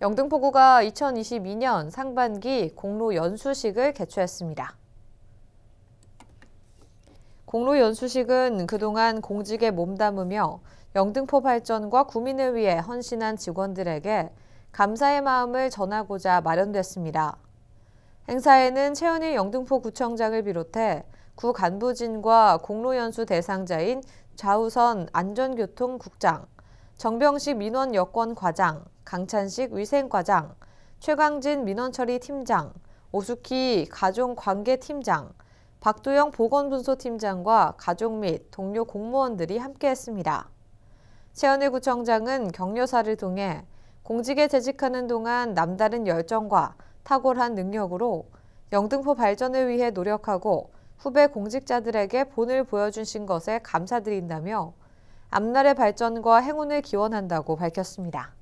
영등포구가 2022년 상반기 공로 연수식을 개최했습니다. 공로 연수식은 그동안 공직에 몸담으며 영등포 발전과 구민을 위해 헌신한 직원들에게 감사의 마음을 전하고자 마련됐습니다. 행사에는 최현일 영등포구청장을 비롯해 구 간부진과 공로연수 대상자인 좌우선 안전교통국장, 정병식 민원여권과장, 강찬식 위생과장, 최강진 민원처리 팀장, 오숙희 가족관계팀장, 박도영 보건분소팀장과 가족 및 동료 공무원들이 함께했습니다. 최현일 구청장은 격려사를 통해 공직에 재직하는 동안 남다른 열정과 탁월한 능력으로 영등포 발전을 위해 노력하고 후배 공직자들에게 본을 보여주신 것에 감사드린다며 앞날의 발전과 행운을 기원한다고 밝혔습니다.